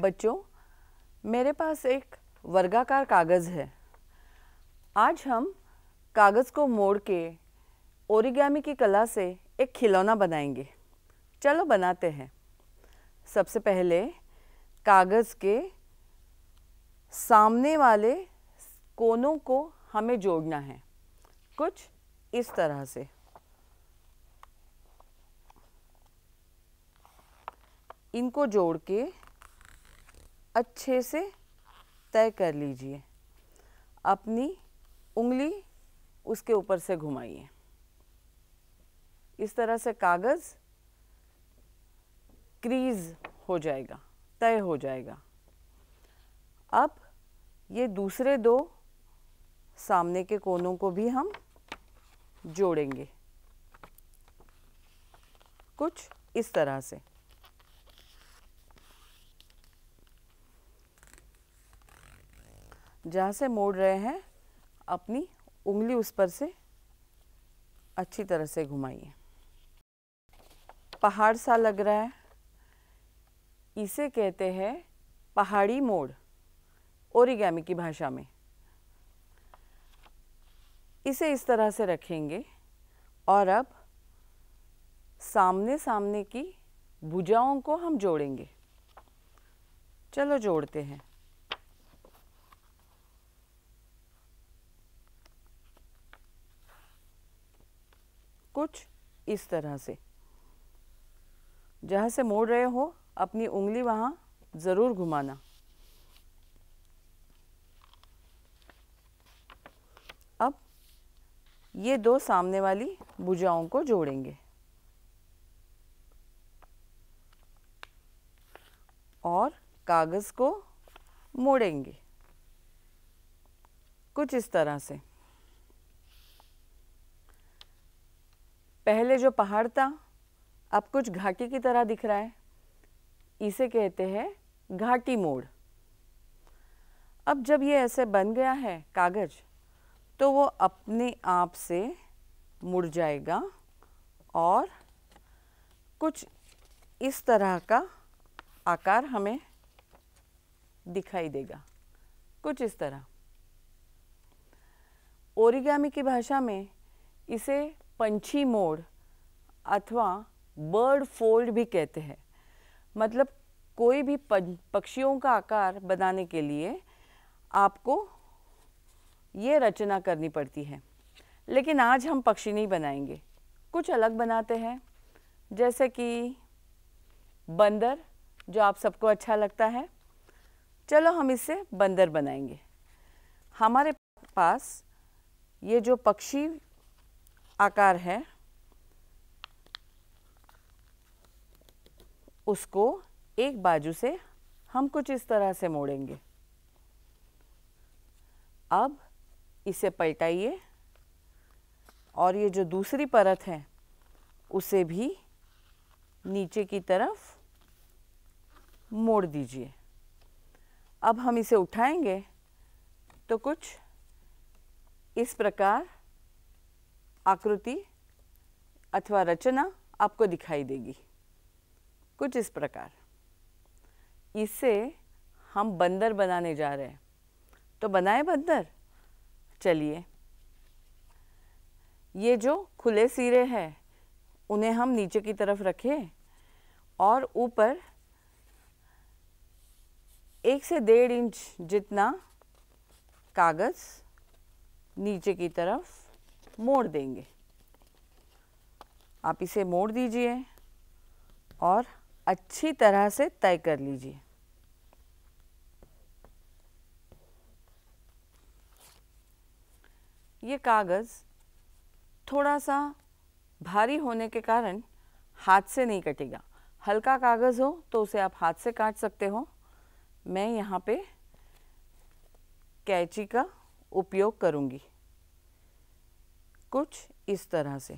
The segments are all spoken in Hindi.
बच्चों मेरे पास एक वर्गाकार कागज़ है आज हम कागज़ को मोड़ के ओरिगामी की कला से एक खिलौना बनाएंगे चलो बनाते हैं सबसे पहले कागज़ के सामने वाले कोनों को हमें जोड़ना है कुछ इस तरह से इनको जोड़ के अच्छे से तय कर लीजिए अपनी उंगली उसके ऊपर से घुमाइए इस तरह से कागज़ क्रीज हो जाएगा तय हो जाएगा अब ये दूसरे दो सामने के कोनों को भी हम जोड़ेंगे कुछ इस तरह से जहाँ से मोड़ रहे हैं अपनी उंगली उस पर से अच्छी तरह से घुमाइए पहाड़ सा लग रहा है इसे कहते हैं पहाड़ी मोड़ ओरिगामी की भाषा में इसे इस तरह से रखेंगे और अब सामने सामने की भुजाओं को हम जोड़ेंगे चलो जोड़ते हैं इस तरह से जहाँ से मोड़ रहे हो अपनी उंगली वहाँ ज़रूर घुमाना अब ये दो सामने वाली भुजाओं को जोड़ेंगे और कागज़ को मोड़ेंगे कुछ इस तरह से पहले जो पहाड़ था अब कुछ घाटी की तरह दिख रहा है इसे कहते हैं घाटी मोड़ अब जब ये ऐसे बन गया है कागज़ तो वो अपने आप से मुड़ जाएगा और कुछ इस तरह का आकार हमें दिखाई देगा कुछ इस तरह ओरिगामी की भाषा में इसे पंछी मोड़ अथवा बर्ड फोल्ड भी कहते हैं मतलब कोई भी पक्षियों का आकार बनाने के लिए आपको ये रचना करनी पड़ती है लेकिन आज हम पक्षी नहीं बनाएंगे कुछ अलग बनाते हैं जैसे कि बंदर जो आप सबको अच्छा लगता है चलो हम इससे बंदर बनाएंगे हमारे पास ये जो पक्षी आकार है उसको एक बाजू से हम कुछ इस तरह से मोड़ेंगे अब इसे पलटाइए और ये जो दूसरी परत है उसे भी नीचे की तरफ मोड़ दीजिए अब हम इसे उठाएंगे तो कुछ इस प्रकार आकृति अथवा रचना आपको दिखाई देगी कुछ इस प्रकार इसे हम बंदर बनाने जा रहे हैं तो बनाए बंदर चलिए ये जो खुले सिरे हैं उन्हें हम नीचे की तरफ रखें और ऊपर एक से डेढ़ इंच जितना कागज़ नीचे की तरफ मोड़ देंगे आप इसे मोड़ दीजिए और अच्छी तरह से तय कर लीजिए ये कागज़ थोड़ा सा भारी होने के कारण हाथ से नहीं कटेगा हल्का कागज़ हो तो उसे आप हाथ से काट सकते हो मैं यहाँ पे कैची का उपयोग करूँगी कुछ इस तरह से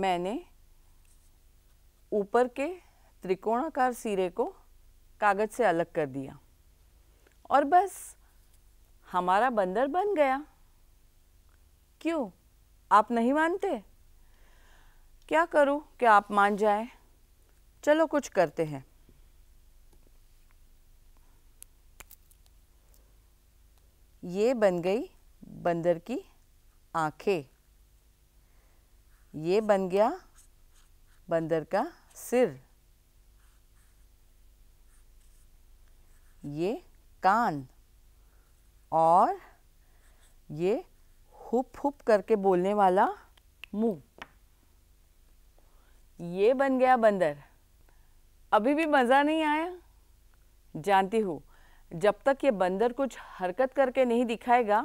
मैंने ऊपर के त्रिकोणाकार सिरे को कागज से अलग कर दिया और बस हमारा बंदर बन गया क्यों आप नहीं मानते क्या करूं कि आप मान जाए चलो कुछ करते हैं ये बन गई बंदर की आंखें ये बन गया बंदर का सिर ये कान और ये हुप हुप करके बोलने वाला मुंह ये बन गया बंदर अभी भी मज़ा नहीं आया जानती हूँ जब तक ये बंदर कुछ हरकत करके नहीं दिखाएगा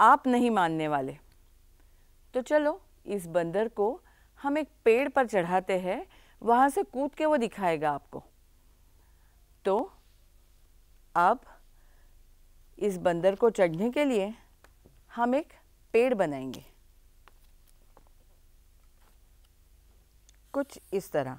आप नहीं मानने वाले तो चलो इस बंदर को हम एक पेड़ पर चढ़ाते हैं वहाँ से कूद के वो दिखाएगा आपको तो अब इस बंदर को चढ़ने के लिए हम एक पेड़ बनाएंगे कुछ इस तरह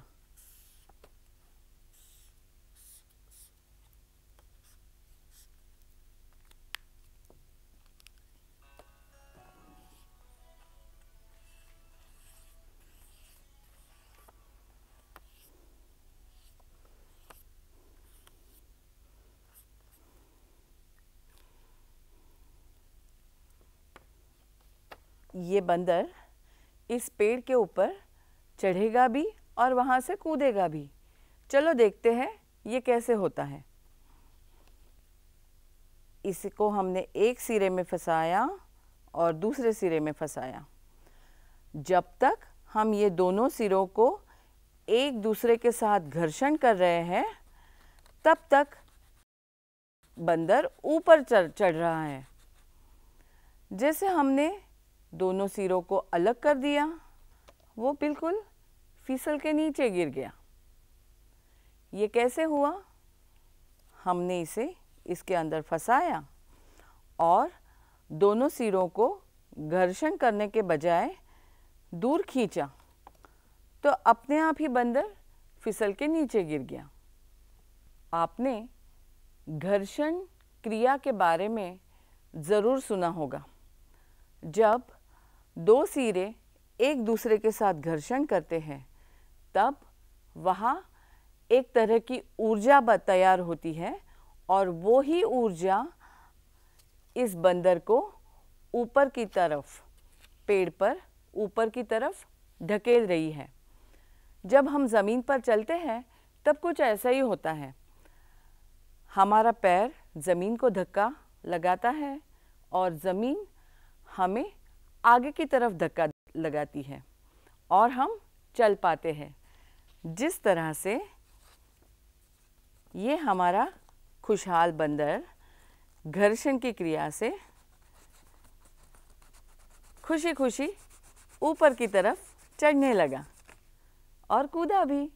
ये बंदर इस पेड़ के ऊपर चढ़ेगा भी और वहाँ से कूदेगा भी चलो देखते हैं ये कैसे होता है इसको हमने एक सिरे में फंसाया और दूसरे सिरे में फंसाया जब तक हम ये दोनों सिरों को एक दूसरे के साथ घर्षण कर रहे हैं तब तक बंदर ऊपर चढ़ रहा है जैसे हमने दोनों सिरों को अलग कर दिया वो बिल्कुल फिसल के नीचे गिर गया ये कैसे हुआ हमने इसे इसके अंदर फंसाया और दोनों सिरों को घर्षण करने के बजाय दूर खींचा तो अपने आप ही बंदर फिसल के नीचे गिर गया आपने घर्षण क्रिया के बारे में ज़रूर सुना होगा जब दो सिरे एक दूसरे के साथ घर्षण करते हैं तब वहाँ एक तरह की ऊर्जा तैयार होती है और वो ही ऊर्जा इस बंदर को ऊपर की तरफ पेड़ पर ऊपर की तरफ ढकेल रही है जब हम ज़मीन पर चलते हैं तब कुछ ऐसा ही होता है हमारा पैर ज़मीन को धक्का लगाता है और ज़मीन हमें आगे की तरफ धक्का लगाती है और हम चल पाते हैं जिस तरह से ये हमारा खुशहाल बंदर घर्षण की क्रिया से खुशी खुशी ऊपर की तरफ चढ़ने लगा और कूदा भी